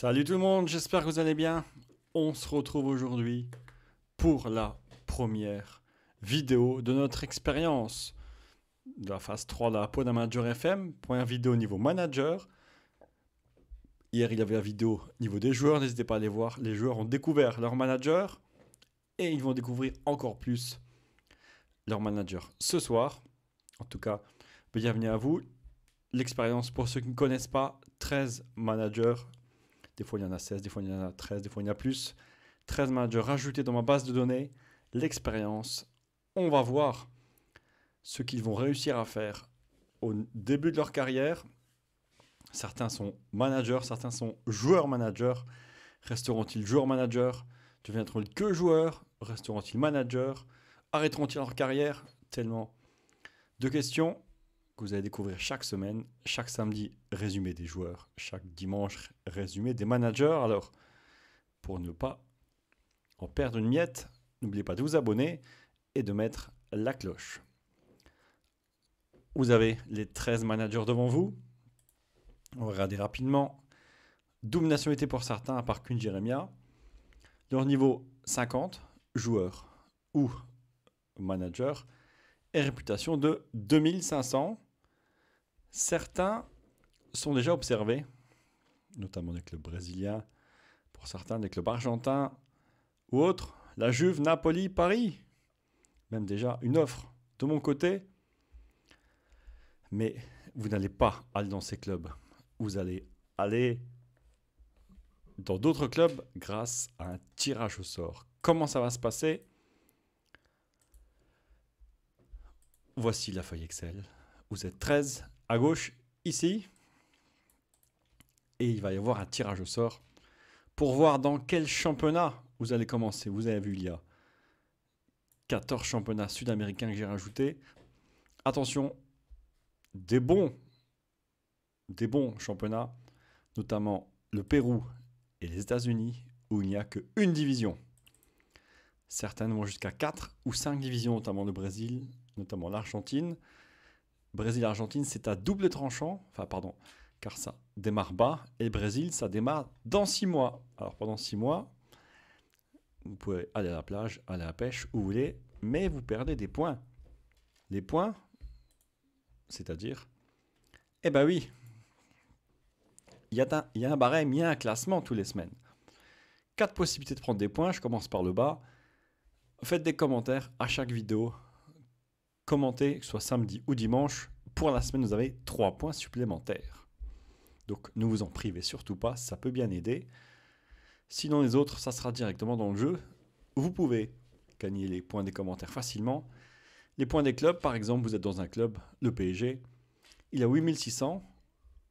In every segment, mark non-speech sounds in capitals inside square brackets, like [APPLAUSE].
Salut tout le monde, j'espère que vous allez bien. On se retrouve aujourd'hui pour la première vidéo de notre expérience de la phase 3 de la peau manager FM. Première vidéo niveau manager. Hier, il y avait la vidéo niveau des joueurs, n'hésitez pas à aller voir. Les joueurs ont découvert leur manager et ils vont découvrir encore plus leur manager ce soir. En tout cas, bienvenue à vous. L'expérience pour ceux qui ne connaissent pas, 13 managers des fois, il y en a 16, des fois, il y en a 13, des fois, il y en a plus. 13 managers rajoutés dans ma base de données, l'expérience. On va voir ce qu'ils vont réussir à faire au début de leur carrière. Certains sont managers, certains sont joueurs-managers. Resteront-ils joueurs-managers Deviendront-ils que joueurs Resteront-ils managers Arrêteront-ils leur carrière Tellement de questions que vous allez découvrir chaque semaine. Chaque samedi, résumé des joueurs. Chaque dimanche, résumé des managers. Alors, pour ne pas en perdre une miette, n'oubliez pas de vous abonner et de mettre la cloche. Vous avez les 13 managers devant vous. On va regarder rapidement. Double nationalité pour certains, à part qu'une Jeremia. Leur niveau 50, joueur ou manager, et réputation de 2500. Certains sont déjà observés, notamment avec clubs brésiliens, pour certains des clubs argentins ou autres, la Juve, Napoli, Paris. Même déjà une offre de mon côté. Mais vous n'allez pas aller dans ces clubs. Vous allez aller dans d'autres clubs grâce à un tirage au sort. Comment ça va se passer Voici la feuille Excel. Vous êtes 13, à gauche ici. Et il va y avoir un tirage au sort pour voir dans quel championnat vous allez commencer. Vous avez vu, il y a 14 championnats sud-américains que j'ai rajoutés. Attention, des bons, des bons championnats, notamment le Pérou et les États-Unis, où il n'y a qu'une division. Certaines vont jusqu'à 4 ou 5 divisions, notamment le Brésil, notamment l'Argentine. Brésil-Argentine, c'est à double tranchant. Enfin, pardon, car ça démarre bas. Et Brésil, ça démarre dans six mois. Alors, pendant six mois, vous pouvez aller à la plage, aller à la pêche, où vous voulez, mais vous perdez des points. Les points, c'est-à-dire, eh ben oui, il y, a il y, a un barème, il y a un classement tous les semaines. Quatre possibilités de prendre des points, je commence par le bas. Faites des commentaires à chaque vidéo, commenter, que ce soit samedi ou dimanche. Pour la semaine, vous avez trois points supplémentaires. Donc ne vous en privez surtout pas, ça peut bien aider. Sinon les autres, ça sera directement dans le jeu. Vous pouvez gagner les points des commentaires facilement. Les points des clubs, par exemple, vous êtes dans un club, le PSG, il a 8600,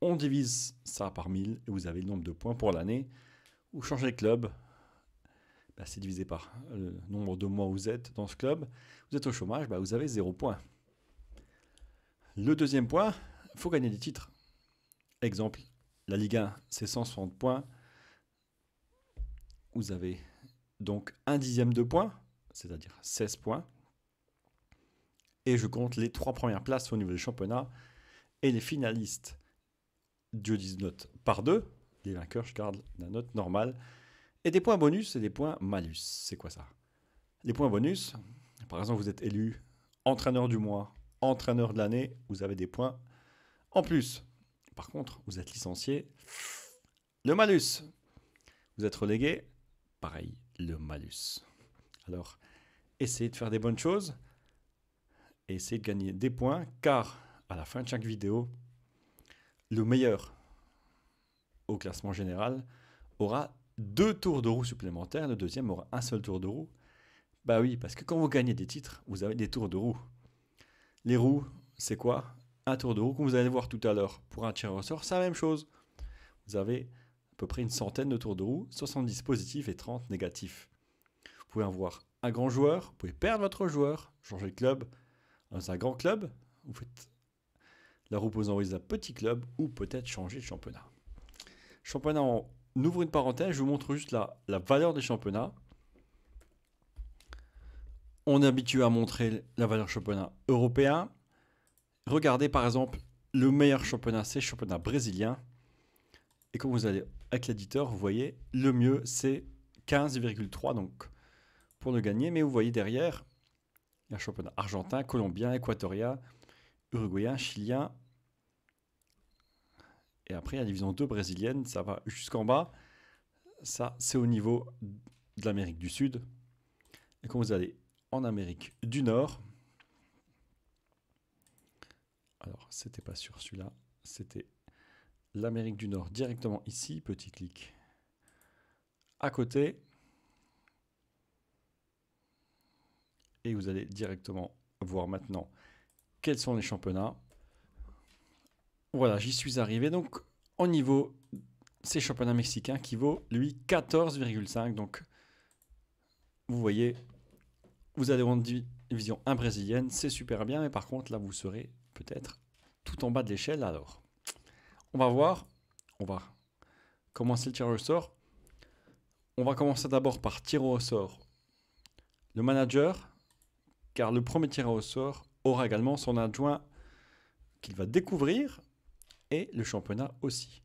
on divise ça par 1000 et vous avez le nombre de points pour l'année. Ou changez de club, bah, c'est divisé par euh, le nombre de mois où vous êtes dans ce club. Vous êtes au chômage, bah, vous avez 0 points. Le deuxième point, il faut gagner des titres. Exemple, la Ligue 1, c'est 160 points. Vous avez donc un dixième de points, c'est-à-dire 16 points. Et je compte les trois premières places au niveau du championnat et les finalistes. Dieu dise, note par deux. Les vainqueurs, je garde la note normale. Et des points bonus et des points malus. C'est quoi ça Les points bonus, par exemple, vous êtes élu entraîneur du mois, entraîneur de l'année, vous avez des points en plus. Par contre, vous êtes licencié, le malus. Vous êtes relégué, pareil, le malus. Alors, essayez de faire des bonnes choses et essayez de gagner des points car à la fin de chaque vidéo, le meilleur au classement général aura deux tours de roue supplémentaires, le deuxième aura un seul tour de roue. Bah oui, parce que quand vous gagnez des titres, vous avez des tours de roue. Les roues, c'est quoi Un tour de roue, comme vous allez voir tout à l'heure, pour un tir au sort, c'est la même chose. Vous avez à peu près une centaine de tours de roue, 70 positifs et 30 négatifs. Vous pouvez avoir un grand joueur, vous pouvez perdre votre joueur, changer de club dans un grand club, vous faites la roue posant dans un petit club ou peut-être changer de championnat. Championnat en Ouvre une parenthèse, je vous montre juste la, la valeur des championnats. On est habitué à montrer la valeur championnat européen. Regardez par exemple le meilleur championnat, c'est le championnat brésilien. Et quand vous allez avec l'éditeur, vous voyez le mieux, c'est 15,3 donc pour le gagner. Mais vous voyez derrière, il y a un championnat argentin, colombien, équatorien, uruguayen, chilien, et après, la division 2 brésilienne, ça va jusqu'en bas. Ça, c'est au niveau de l'Amérique du Sud. Et quand vous allez en Amérique du Nord, alors c'était pas sur celui-là, c'était l'Amérique du Nord directement ici, petit clic. À côté, et vous allez directement voir maintenant quels sont les championnats. Voilà, j'y suis arrivé. Donc, au niveau, c'est championnat mexicain qui vaut, lui, 14,5. Donc, vous voyez, vous allez en division 1 brésilienne, c'est super bien. Mais par contre, là, vous serez peut-être tout en bas de l'échelle. Alors, on va voir. On va commencer le tirage au sort. On va commencer d'abord par tirer au sort le manager, car le premier tirage au sort aura également son adjoint qu'il va découvrir et le championnat aussi.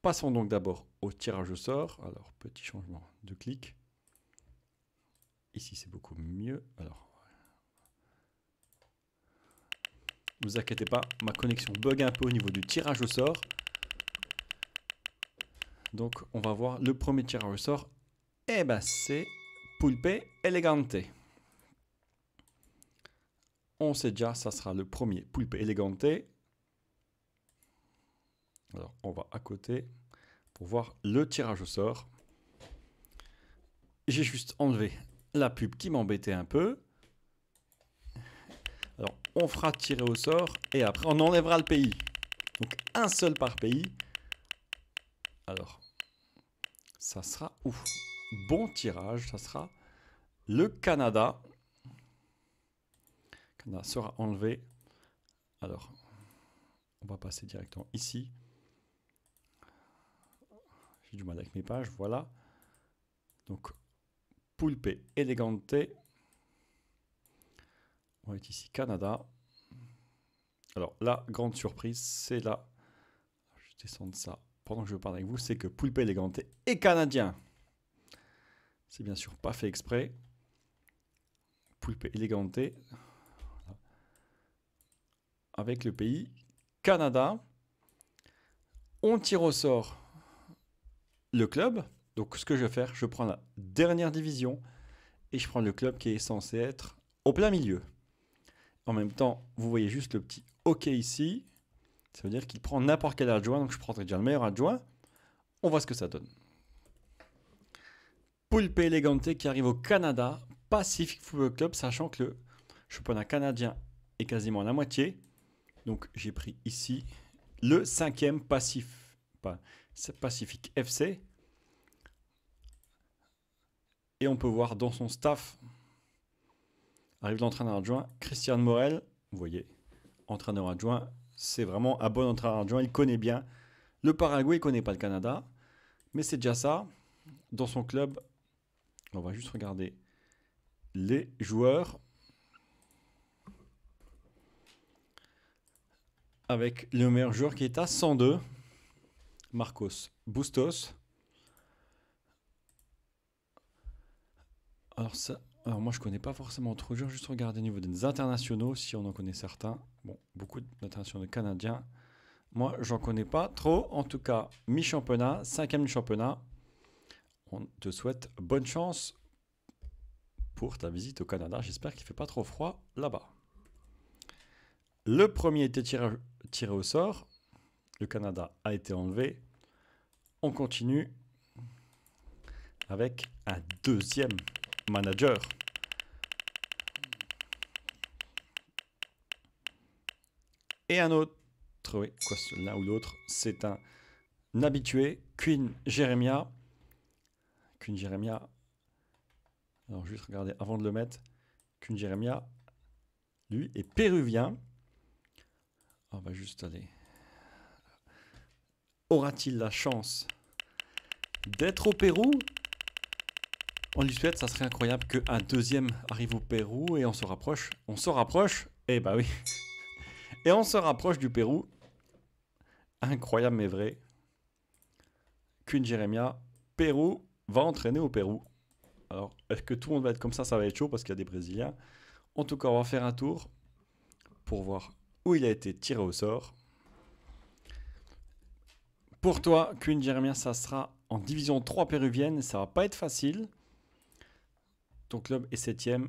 Passons donc d'abord au tirage au sort. Alors, petit changement de clic. Ici, c'est beaucoup mieux. Alors, ne vous inquiétez pas, ma connexion bug un peu au niveau du tirage au sort. Donc, on va voir le premier tirage au sort. Eh bien, c'est Pulpe Elegante. On sait déjà, ça sera le premier Pulpe Elegante. Alors, on va à côté pour voir le tirage au sort. J'ai juste enlevé la pub qui m'embêtait un peu. Alors, on fera tirer au sort et après, on enlèvera le pays. Donc, un seul par pays. Alors, ça sera où Bon tirage, ça sera le Canada. Le Canada sera enlevé. Alors, on va passer directement ici du mal avec mes pages, voilà. Donc, poulpe éléganté On est ici, Canada. Alors, la grande surprise, c'est là. Je descends de ça pendant que je parle avec vous, c'est que Pulpe éléganté est canadien. C'est bien sûr pas fait exprès. poulpe éléganté Avec le pays Canada. On tire au sort le club. Donc ce que je vais faire, je prends la dernière division et je prends le club qui est censé être au plein milieu. En même temps, vous voyez juste le petit OK ici. Ça veut dire qu'il prend n'importe quel adjoint, donc je prendrai déjà le meilleur adjoint. On voit ce que ça donne. Pulpe Elegante qui arrive au Canada, Pacific Football Club, sachant que le un canadien est quasiment à la moitié. Donc j'ai pris ici le cinquième Pacif, pas, Pacific FC, et on peut voir dans son staff, arrive l'entraîneur adjoint, Christian Morel, vous voyez, entraîneur adjoint, c'est vraiment un bon entraîneur adjoint, il connaît bien le Paraguay, il ne connaît pas le Canada, mais c'est déjà ça. Dans son club, on va juste regarder les joueurs. Avec le meilleur joueur qui est à 102, Marcos Bustos. Alors, moi, je ne connais pas forcément trop dur, juste regarder au niveau des internationaux, si on en connaît certains. Bon, beaucoup de canadiens. Moi, j'en connais pas trop. En tout cas, mi-championnat, cinquième du championnat. On te souhaite bonne chance pour ta visite au Canada. J'espère qu'il ne fait pas trop froid là-bas. Le premier était tiré, tiré au sort. Le Canada a été enlevé. On continue avec un deuxième manager. Et un autre, oui, quoi, l'un ou l'autre, c'est un habitué, Queen Jeremia. Queen Jeremia. Alors, juste regarder avant de le mettre. Queen Jeremia, lui, est péruvien. On ah, va bah, juste aller. Aura-t-il la chance d'être au Pérou on lui souhaite, ça serait incroyable qu'un deuxième arrive au Pérou et on se rapproche. On se rapproche Eh bah oui. [LAUGHS] Et on se rapproche du Pérou. Incroyable mais vrai. Queen Jeremia, Pérou va entraîner au Pérou. Alors, est-ce que tout le monde va être comme ça Ça va être chaud parce qu'il y a des Brésiliens. En tout cas, on va faire un tour pour voir où il a été tiré au sort. Pour toi, Queen Jeremia, ça sera en division 3 péruvienne. Ça va pas être facile. Ton club est septième.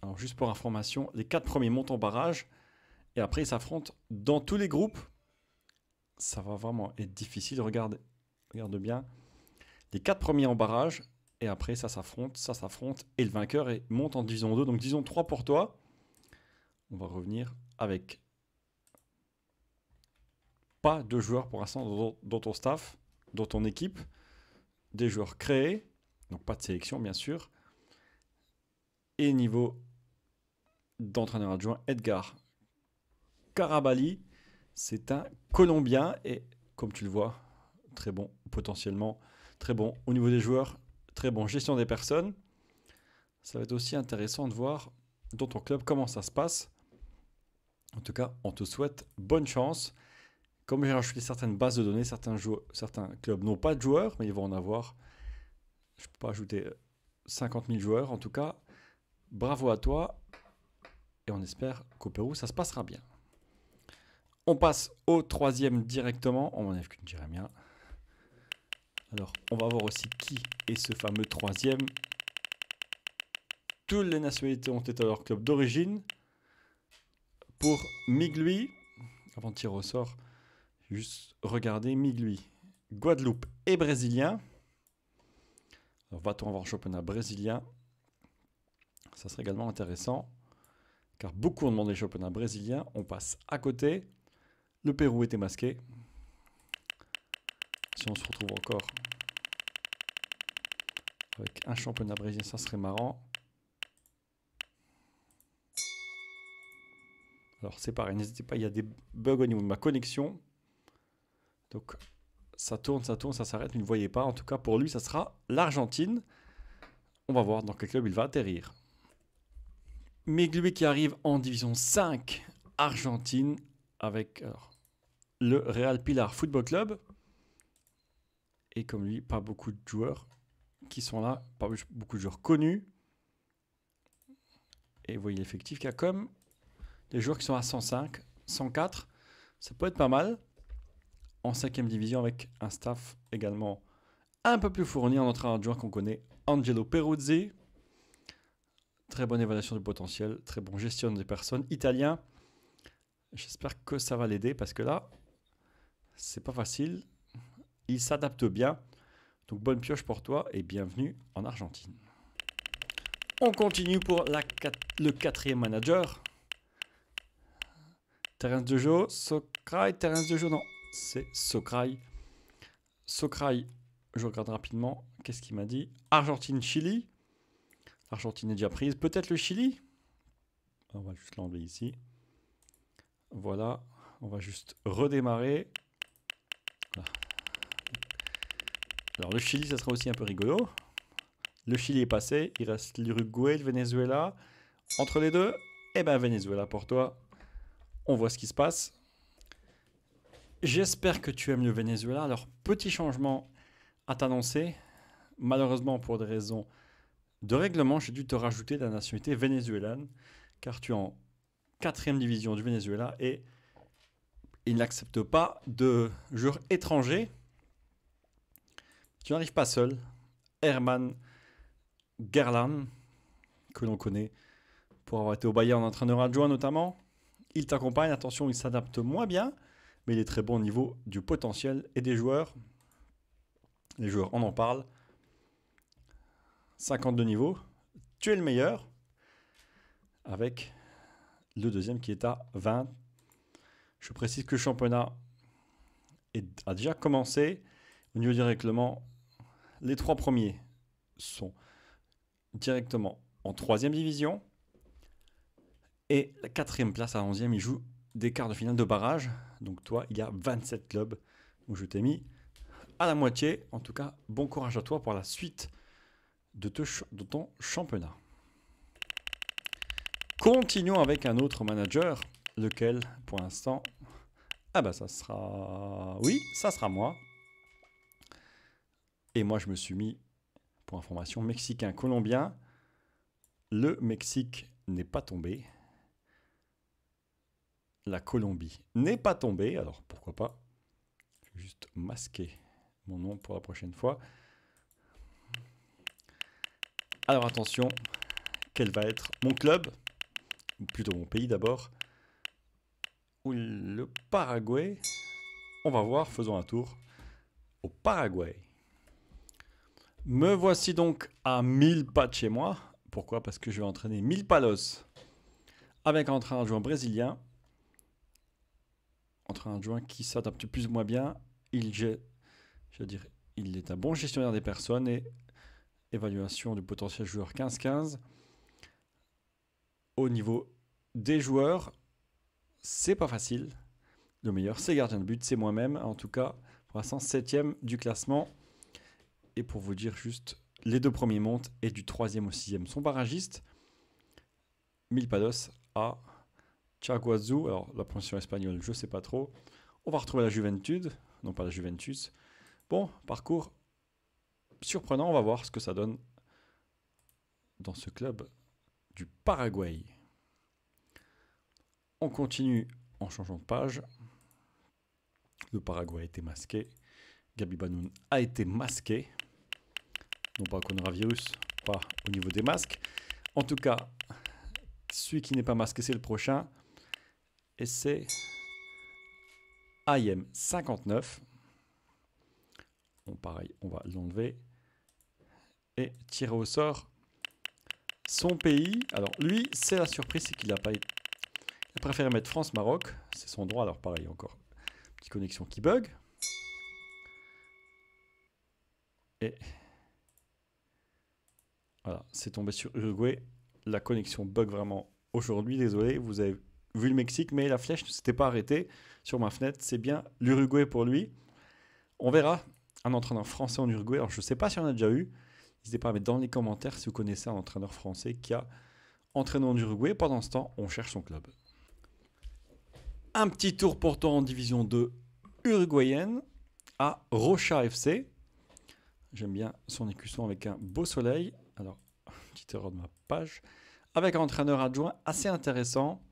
Alors juste pour information, les quatre premiers montent en barrage et après ils s'affrontent dans tous les groupes. Ça va vraiment être difficile, regarde, regarde bien. Les quatre premiers en barrage et après ça s'affronte, ça s'affronte et le vainqueur monte en division 2. Donc disons 3 pour toi. On va revenir avec pas de joueurs pour l'instant dans ton staff, dans ton équipe, des joueurs créés, donc pas de sélection bien sûr et niveau d'entraîneur adjoint Edgar Carabali. C'est un Colombien et comme tu le vois, très bon potentiellement, très bon au niveau des joueurs, très bon gestion des personnes. Ça va être aussi intéressant de voir dans ton club comment ça se passe. En tout cas, on te souhaite bonne chance. Comme j'ai rajouté certaines bases de données, certains, certains clubs n'ont pas de joueurs, mais ils vont en avoir. Je ne peux pas ajouter 50 euh, 000 joueurs. En tout cas, Bravo à toi. Et on espère qu'au Pérou, ça se passera bien. On passe au troisième directement. On n'enlève qu'une Jérémia. Hein. Alors, on va voir aussi qui est ce fameux troisième. Toutes les nationalités ont été à leur club d'origine. Pour Miglui, avant de tirer au sort, juste regarder Miglui. Guadeloupe et Brésilien. va-t-on avoir championnat brésilien ça serait également intéressant, car beaucoup ont demandé le championnat brésilien. On passe à côté. Le Pérou était masqué. Si on se retrouve encore avec un championnat brésilien, ça serait marrant. Alors c'est pareil, n'hésitez pas, il y a des bugs au niveau de ma connexion. Donc ça tourne, ça tourne, ça s'arrête, vous ne voyez pas. En tout cas, pour lui, ça sera l'Argentine. On va voir dans quel club il va atterrir. Mais qui arrive en division 5 Argentine avec le Real Pilar Football Club. Et comme lui, pas beaucoup de joueurs qui sont là, pas beaucoup de joueurs connus. Et vous voyez l'effectif qu'il y a comme des joueurs qui sont à 105, 104. Ça peut être pas mal. En 5 division avec un staff également un peu plus fourni en notre un joueur qu'on connaît, Angelo Peruzzi. Très bonne évaluation du potentiel, très bon gestion des personnes. Italien, j'espère que ça va l'aider parce que là, c'est pas facile. Il s'adapte bien. Donc bonne pioche pour toi et bienvenue en Argentine. On continue pour le quatrième manager. Terence Dejo, Socrai. Terence Dejo, non, c'est Socrai. Socraï, je regarde rapidement, qu'est-ce qu'il m'a dit Argentine-Chili, Argentine est déjà prise. Peut-être le Chili ah, On va juste l'enlever ici. Voilà, on va juste redémarrer. Alors le Chili, ça sera aussi un peu rigolo. Le Chili est passé, il reste l'Uruguay, le Venezuela. Entre les deux, eh ben Venezuela pour toi. On voit ce qui se passe. J'espère que tu aimes le Venezuela. Alors petit changement à t'annoncer. Malheureusement pour des raisons de règlement, j'ai dû te rajouter la nationalité vénézuélienne, car tu es en quatrième division du Venezuela et il n'accepte pas de joueurs étrangers. Tu n'arrives pas seul. Herman Gerland, que l'on connaît pour avoir été au Bayern en entraîneur adjoint notamment, il t'accompagne. Attention, il s'adapte moins bien, mais il est très bon au niveau du potentiel et des joueurs. Les joueurs on en parlent. 52 niveaux, tu es le meilleur, avec le deuxième qui est à 20. Je précise que le championnat est, a déjà commencé. Au niveau du règlement, les trois premiers sont directement en troisième division. Et la quatrième place à 11e, ils jouent des quarts de finale de barrage. Donc toi, il y a 27 clubs où je t'ai mis à la moitié. En tout cas, bon courage à toi pour la suite de, ton championnat. Continuons avec un autre manager, lequel pour l'instant... Ah bah ça sera... Oui, ça sera moi. Et moi je me suis mis, pour information, mexicain, colombien. Le Mexique n'est pas tombé. La Colombie n'est pas tombée, alors pourquoi pas. Je juste masquer mon nom pour la prochaine fois. Alors attention, quel va être mon club Ou plutôt mon pays d'abord Ou le Paraguay On va voir, faisons un tour au Paraguay. Me voici donc à 1000 pas de chez moi. Pourquoi Parce que je vais entraîner 1000 palos avec un entraîneur adjoint brésilien. Un train adjoint qui s'adapte plus ou moins bien. Il, il est un bon gestionnaire des personnes et évaluation du potentiel joueur 15-15. Au niveau des joueurs, c'est pas facile. Le meilleur, c'est gardien de but, c'est moi-même. En tout cas, pour l'instant, septième du classement. Et pour vous dire juste, les deux premiers montent et du troisième au sixième sont barragistes. Milpados à Chaguazu. Alors, la prononciation espagnole, je sais pas trop. On va retrouver la Juventude, non pas la Juventus. Bon, parcours surprenant. On va voir ce que ça donne dans ce club du Paraguay. On continue en changeant de page. Le Paraguay a été masqué. Gabi Banoun a été masqué. Non pas au coronavirus, pas au niveau des masques. En tout cas, celui qui n'est pas masqué, c'est le prochain. Et c'est IM59. pareil, on va l'enlever et tirer au sort son pays. Alors lui, c'est la surprise, c'est qu'il n'a pas a préféré mettre France-Maroc, c'est son droit, alors pareil encore. Petite connexion qui bug. Et voilà, c'est tombé sur Uruguay. La connexion bug vraiment aujourd'hui, désolé, vous avez vu le Mexique, mais la flèche ne s'était pas arrêtée sur ma fenêtre. C'est bien l'Uruguay pour lui. On verra un entraîneur français en Uruguay. Alors je ne sais pas si on a déjà eu. N'hésitez pas à mettre dans les commentaires si vous connaissez un entraîneur français qui a entraîné en Uruguay. Pendant ce temps, on cherche son club. Un petit tour pourtant en division 2 uruguayenne à Rocha FC. J'aime bien son écusson avec un beau soleil. Alors, [LAUGHS] petite erreur de ma page. Avec un entraîneur adjoint assez intéressant,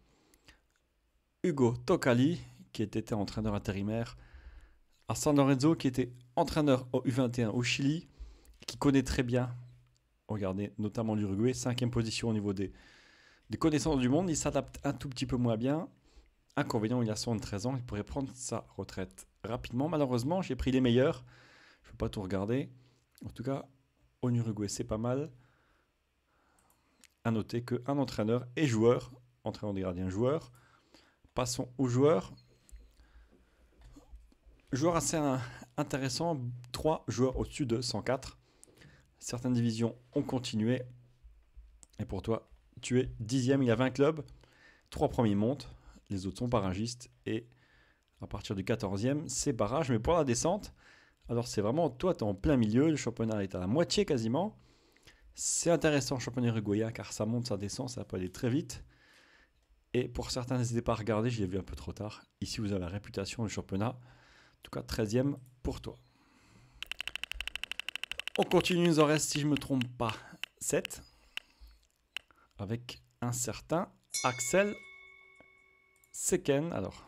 Hugo Tocali, qui était entraîneur intérimaire à San Lorenzo, qui était entraîneur au U21 au Chili, qui connaît très bien, regardez, notamment l'Uruguay, cinquième position au niveau des, connaissances du monde. Il s'adapte un tout petit peu moins bien. Inconvénient, il a 73 ans, il pourrait prendre sa retraite rapidement. Malheureusement, j'ai pris les meilleurs. Je ne peux pas tout regarder. En tout cas, au Uruguay, c'est pas mal. À noter qu'un entraîneur et joueur, entraîneur des gardiens joueur, passons aux joueurs. Joueur assez intéressant, Trois joueurs au-dessus de 104. Certaines divisions ont continué. Et pour toi, tu es dixième. Il y a 20 clubs. Trois premiers montent. Les autres sont barragistes. Et à partir du 14e, c'est barrage. Mais pour la descente, alors c'est vraiment, toi, tu es en plein milieu. Le championnat est à la moitié quasiment. C'est intéressant, le championnat uruguayen, car ça monte, ça descend, ça peut aller très vite. Et pour certains, n'hésitez pas à regarder, je l'ai vu un peu trop tard. Ici, vous avez la réputation du championnat. En tout cas, 13e pour toi. On continue, il nous en reste, si je me trompe pas, 7. Avec un certain Axel Seken. Alors.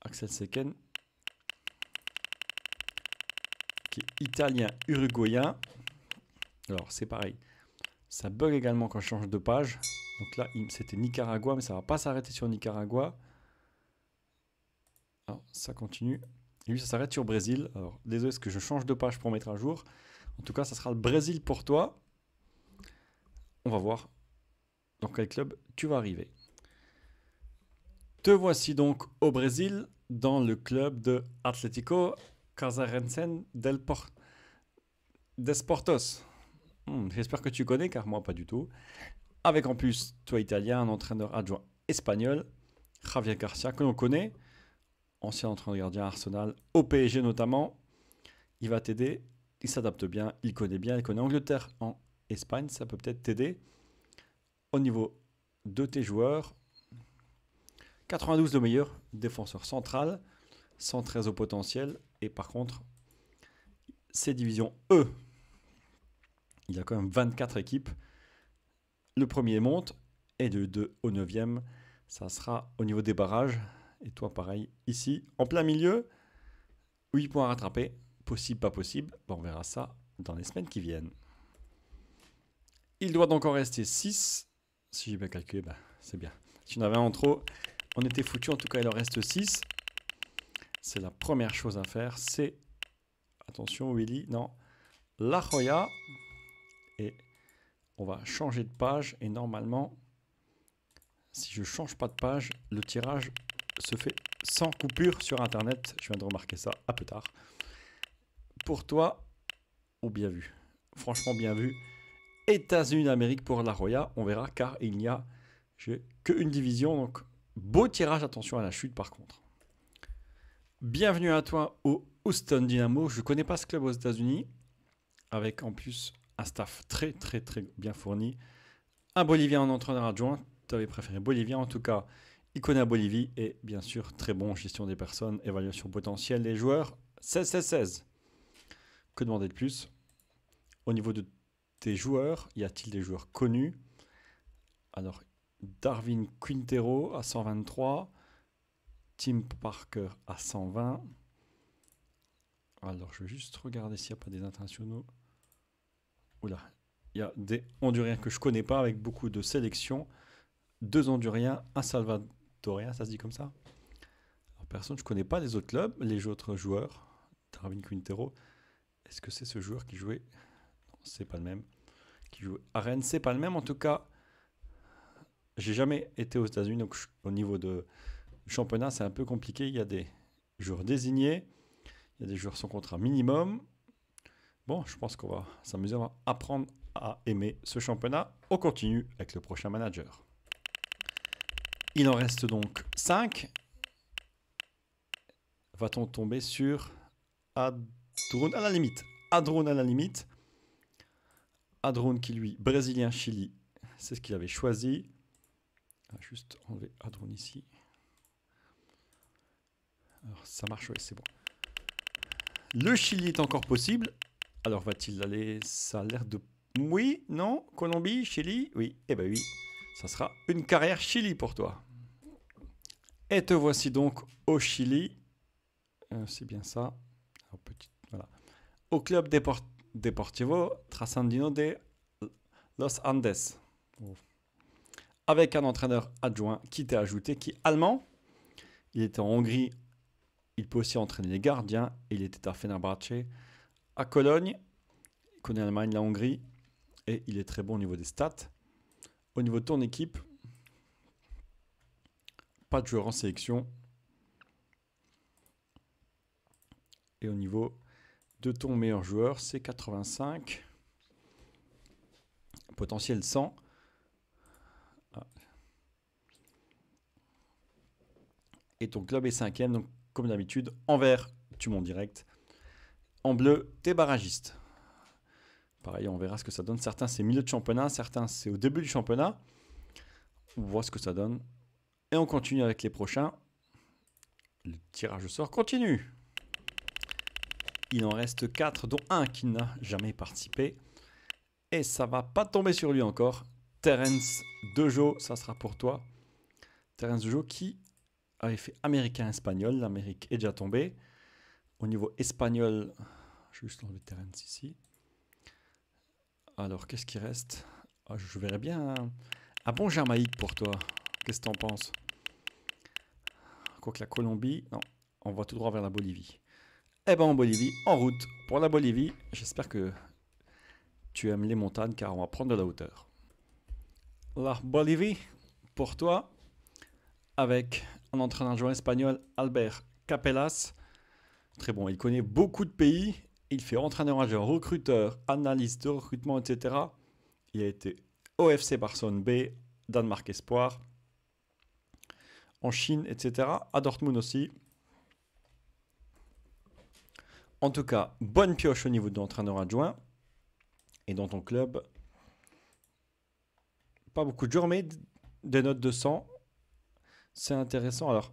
Axel Seken. Qui est italien, uruguayen. Alors, c'est pareil. Ça bug également quand je change de page. Donc là, c'était Nicaragua, mais ça va pas s'arrêter sur Nicaragua. Alors, ça continue lui, ça s'arrête sur Brésil. Alors, désolé, est-ce que je change de page pour mettre à jour En tout cas, ça sera le Brésil pour toi. On va voir dans quel club tu vas arriver. Te voici donc au Brésil, dans le club de Atlético Casarensen del Porto. Desportos. Hmm, j'espère que tu connais, car moi pas du tout. Avec en plus, toi italien, un entraîneur adjoint espagnol, Javier Garcia, que l'on connaît, ancien entraîneur gardien Arsenal, au PSG notamment. Il va t'aider, il s'adapte bien, il connaît bien, il connaît Angleterre en Espagne, ça peut peut-être t'aider au niveau de tes joueurs. 92 le meilleur, défenseur central, 113 au potentiel, et par contre, c'est division E. Il y a quand même 24 équipes. Le premier monte, et de 2 au 9e, ça sera au niveau des barrages, et toi, pareil, ici, en plein milieu, 8 points à rattraper. Possible, pas possible. on verra ça dans les semaines qui viennent. Il doit donc en rester 6. Si j'ai bien calculé, bah, c'est bien. Si on avait un en trop, on était foutu. En tout cas, il en reste 6. C'est la première chose à faire. C'est, attention Willy, non, la Roya. Et on va changer de page. Et normalement, si je change pas de page, le tirage se fait sans coupure sur Internet. Je viens de remarquer ça à peu tard. Pour toi, ou bien vu Franchement, bien vu. États-Unis d'Amérique pour la Roya, on verra, car il n'y a qu'une division. Donc, beau tirage, attention à la chute par contre. Bienvenue à toi au Houston Dynamo. Je ne connais pas ce club aux États-Unis, avec en plus un staff très, très, très bien fourni. Un Bolivien en entraîneur adjoint. Tu avais préféré Bolivien, en tout cas. Icona Bolivie et bien sûr très bon gestion des personnes, évaluation potentielle des joueurs, 16-16-16. Que demander de plus Au niveau de tes joueurs, y a-t-il des joueurs connus Alors, Darwin Quintero à 123, Tim Parker à 120. Alors, je vais juste regarder s'il n'y a pas des internationaux. Oula, il y a des Honduriens que je connais pas avec beaucoup de sélections. Deux Honduriens, un Salvador rien, ça se dit comme ça Alors, Personne, je connais pas les autres clubs, les autres joueurs. Darwin Quintero, est-ce que c'est ce joueur qui jouait Non, c'est pas le même. Qui jouait à Rennes, c'est pas le même en tout cas. J'ai jamais été aux États-Unis, donc au niveau de championnat, c'est un peu compliqué. Il y a des joueurs désignés, il y a des joueurs sans contrat minimum. Bon, je pense qu'on va s'amuser à apprendre à aimer ce championnat. On continue avec le prochain manager. Il en reste donc 5. Va-t-on tomber sur Adrone à la limite Adrone à la limite. Adrone qui lui, Brésilien, Chili, c'est ce qu'il avait choisi. juste enlever Adrone ici. Alors ça marche, oui, c'est bon. Le Chili est encore possible. Alors va-t-il aller Ça a l'air de... Oui, non Colombie, Chili Oui, eh ben oui. Ça sera une carrière Chili pour toi. Et te voici donc au Chili. Euh, c'est bien ça. Au club Deportivo Trasandino de Los Andes. Oh. Avec un entraîneur adjoint qui t'est ajouté, qui est allemand. Il était en Hongrie. Il peut aussi entraîner les gardiens. Il était à Fenerbahce, à Cologne. Il connaît l'Allemagne, la Hongrie. Et il est très bon au niveau des stats. Au niveau de ton équipe, pas de joueur en sélection. Et au niveau de ton meilleur joueur, c'est 85. Potentiel 100. Ah. Et ton club est cinquième, donc comme d'habitude, en vert, tu montes direct. En bleu, t'es barragiste. Pareil, on verra ce que ça donne. Certains, c'est milieu de championnat, certains, c'est au début du championnat. On voit ce que ça donne. Et on continue avec les prochains. Le tirage au sort continue. Il en reste 4, dont un qui n'a jamais participé. Et ça va pas tomber sur lui encore. Terence Dejo, ça sera pour toi. Terence Dejo qui avait fait américain-espagnol. L'Amérique est déjà tombée. Au niveau espagnol, je vais juste enlever Terence ici. Alors, qu'est-ce qui reste ah, Je verrais bien hein. un, bon Jamaïque pour toi. Qu'est-ce que en penses Quoique la Colombie, non, on va tout droit vers la Bolivie. Eh ben en Bolivie, en route pour la Bolivie. J'espère que tu aimes les montagnes car on va prendre de la hauteur. La Bolivie, pour toi, avec un entraîneur joint espagnol, Albert Capellas. Très bon, il connaît beaucoup de pays il fait entraîneur adjoint, recruteur, analyste de recrutement, etc. Il a été OFC Barcelone B, Danemark Espoir, en Chine, etc. À Dortmund aussi. En tout cas, bonne pioche au niveau de l'entraîneur adjoint. Et dans ton club, pas beaucoup de mais des notes de 100. C'est intéressant. Alors,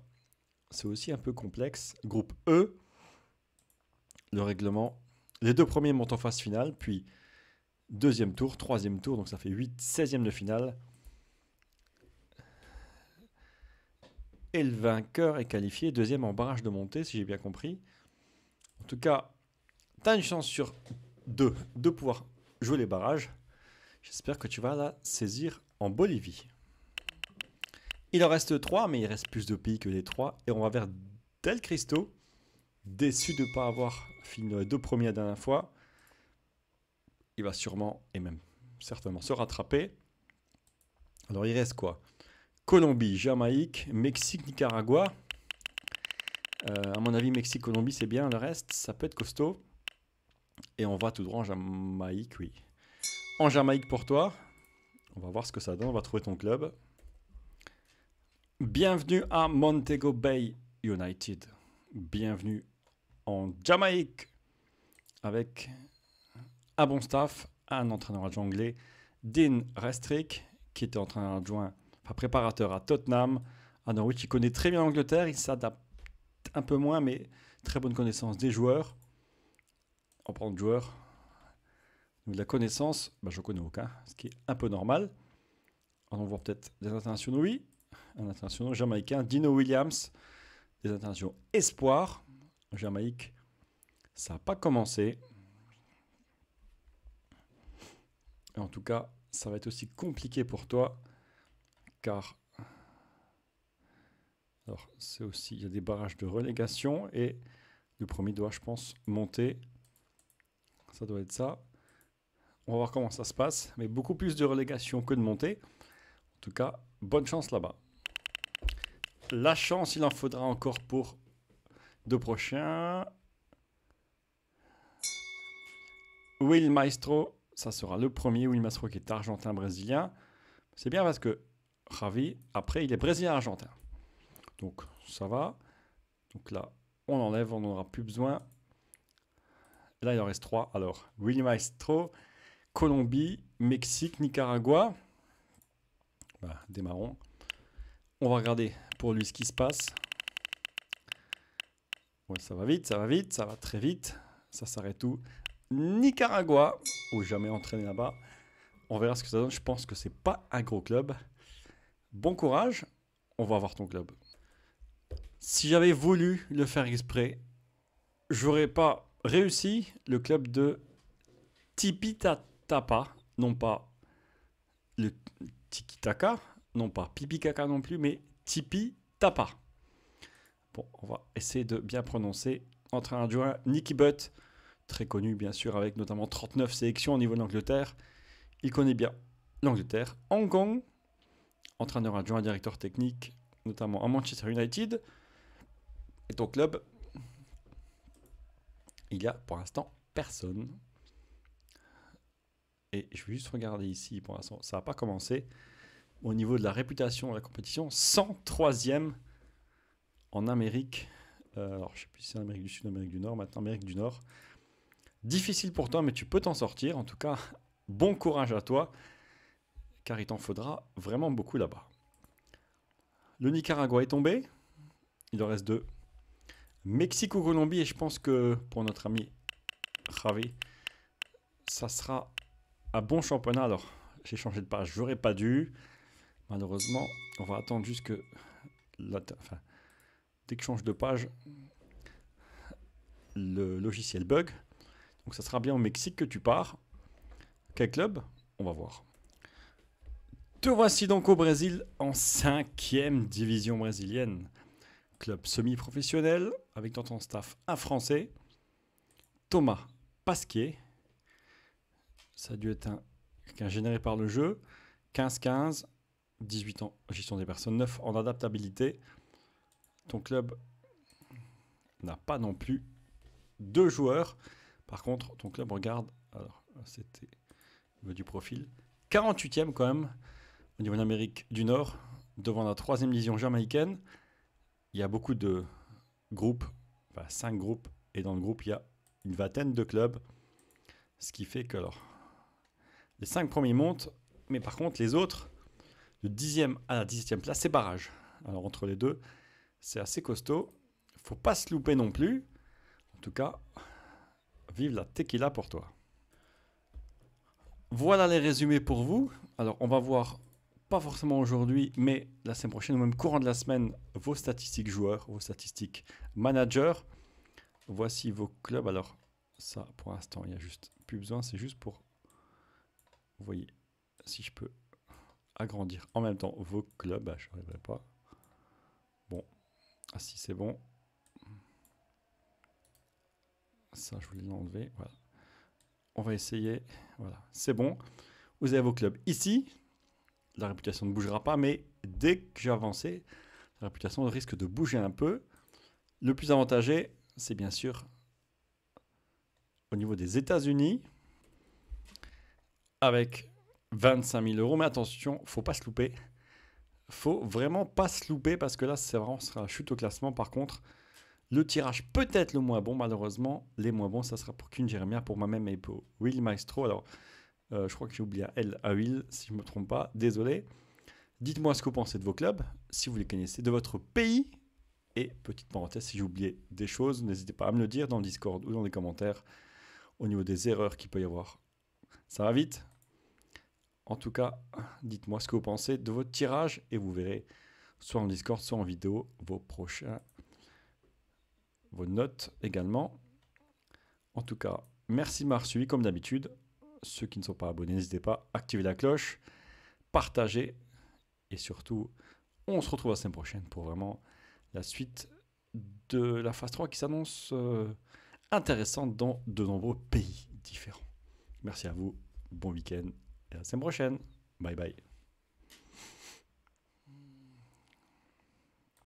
c'est aussi un peu complexe. Groupe E, le règlement les deux premiers montent en phase finale, puis deuxième tour, troisième tour, donc ça fait 8, 16e de finale. Et le vainqueur est qualifié deuxième en barrage de montée, si j'ai bien compris. En tout cas, tu as une chance sur deux de pouvoir jouer les barrages. J'espère que tu vas la saisir en Bolivie. Il en reste trois, mais il reste plus de pays que les trois. Et on va vers Del Cristo, déçu de ne pas avoir Film les deux premiers la fois, il va sûrement et même certainement se rattraper. Alors il reste quoi Colombie, Jamaïque, Mexique, Nicaragua. Euh, à mon avis, Mexique, Colombie, c'est bien. Le reste, ça peut être costaud. Et on va tout droit en Jamaïque, oui. En Jamaïque pour toi. On va voir ce que ça donne. On va trouver ton club. Bienvenue à Montego Bay United. Bienvenue en Jamaïque avec un bon staff, un entraîneur adjoint anglais, Dean Restrick, qui était entraîneur adjoint, enfin préparateur à Tottenham, à Norwich. qui connaît très bien l'Angleterre, il s'adapte un peu moins, mais très bonne connaissance des joueurs. En parlant de joueurs, de la connaissance, je bah, je connais aucun, ce qui est un peu normal. On va voit peut-être des internationaux, oui, un international jamaïcain, Dino Williams, des internationaux espoirs, Jamaïque, ça n'a pas commencé. en tout cas, ça va être aussi compliqué pour toi, car alors c'est aussi il y a des barrages de relégation et le premier doit, je pense, monter. Ça doit être ça. On va voir comment ça se passe, mais beaucoup plus de relégation que de montée. En tout cas, bonne chance là-bas. La chance, il en faudra encore pour deux prochains. Will Maestro, ça sera le premier. Will Maestro qui est argentin-brésilien. C'est bien parce que Ravi, après, il est brésilien-argentin. Donc, ça va. Donc là, on enlève, on n'aura plus besoin. là, il en reste trois. Alors, Will Maestro, Colombie, Mexique, Nicaragua. Bah, démarrons. On va regarder pour lui ce qui se passe. Oui, ça va vite, ça va vite, ça va très vite. Ça s'arrête tout. Nicaragua, ou jamais entraîné là-bas. On verra ce que ça donne. Je pense que c'est pas un gros club. Bon courage, on va voir ton club. Si j'avais voulu le faire exprès, j'aurais pas réussi le club de Tapa, non pas le Tikitaka, non pas Pipikaka non plus, mais Tipi Tapa on va essayer de bien prononcer. Entraîneur adjoint, Nicky Butt, très connu bien sûr, avec notamment 39 sélections au niveau de l'Angleterre. Il connaît bien l'Angleterre. Hong Kong, entraîneur adjoint, directeur technique, notamment à Manchester United. Et ton club, il n'y a pour l'instant personne. Et je vais juste regarder ici, pour l'instant, ça n'a pas commencé. Au niveau de la réputation de la compétition, 103e en Amérique. Euh, alors, je sais plus si c'est Amérique du Sud, ou Amérique du Nord, maintenant Amérique du Nord. Difficile pour toi, mais tu peux t'en sortir. En tout cas, bon courage à toi, car il t'en faudra vraiment beaucoup là-bas. Le Nicaragua est tombé. Il en reste deux. Mexique Colombie, et je pense que pour notre ami Javi, ça sera un bon championnat. Alors, j'ai changé de page, j'aurais pas dû. Malheureusement, on va attendre jusque la, enfin, Dès de page, le logiciel bug. Donc ça sera bien au Mexique que tu pars. Quel club On va voir. Te voici donc au Brésil en 5 division brésilienne. Club semi-professionnel avec dans ton staff un Français, Thomas Pasquier. Ça a dû être un, généré par le jeu. 15-15, 18 ans gestion des personnes, 9 en adaptabilité. Ton club n'a pas non plus deux joueurs. Par contre, ton club regarde. Alors, c'était du profil. 48e quand même au niveau de l'Amérique du Nord, devant la troisième division jamaïcaine. Il y a beaucoup de groupes, enfin 5 groupes, et dans le groupe, il y a une vingtaine de clubs. Ce qui fait que les 5 premiers montent, mais par contre, les autres, de 10e à la 17e place, c'est barrage. Alors, entre les deux, c'est assez costaud. Faut pas se louper non plus. En tout cas, vive la tequila pour toi. Voilà les résumés pour vous. Alors, on va voir, pas forcément aujourd'hui, mais la semaine prochaine ou même courant de la semaine, vos statistiques joueurs, vos statistiques managers. Voici vos clubs. Alors, ça, pour l'instant, il n'y a juste plus besoin. C'est juste pour, vous voyez, si je peux agrandir en même temps vos clubs, ah, je n'arriverai pas. Ah si, c'est bon. Ça, je voulais l'enlever. On va essayer. Voilà, c'est bon. Vous avez vos clubs ici. La réputation ne bougera pas, mais dès que j'ai avancé, la réputation risque de bouger un peu. Le plus avantagé, c'est bien sûr au niveau des États-Unis, avec 25 000 euros. Mais attention, faut pas se louper faut vraiment pas se louper parce que là, c'est vraiment sera chute au classement. Par contre, le tirage peut-être le moins bon, malheureusement. Les moins bons, ça sera pour qu'une Jeremia, pour moi-même et pour Will Maestro. Alors, euh, je crois que j'ai oublié elle, à Will, si je ne me trompe pas. Désolé. Dites-moi ce que vous pensez de vos clubs, si vous les connaissez, de votre pays. Et petite parenthèse, si j'ai oublié des choses, n'hésitez pas à me le dire dans le Discord ou dans les commentaires au niveau des erreurs qu'il peut y avoir. Ça va vite en tout cas, dites-moi ce que vous pensez de votre tirage et vous verrez, soit en Discord, soit en vidéo, vos prochains, vos notes également. En tout cas, merci de m'avoir suivi comme d'habitude. Ceux qui ne sont pas abonnés, n'hésitez pas à activer la cloche, partager et surtout, on se retrouve la semaine prochaine pour vraiment la suite de la phase 3 qui s'annonce euh, intéressante dans de nombreux pays différents. Merci à vous, bon week-end et à la semaine prochaine. Bye bye.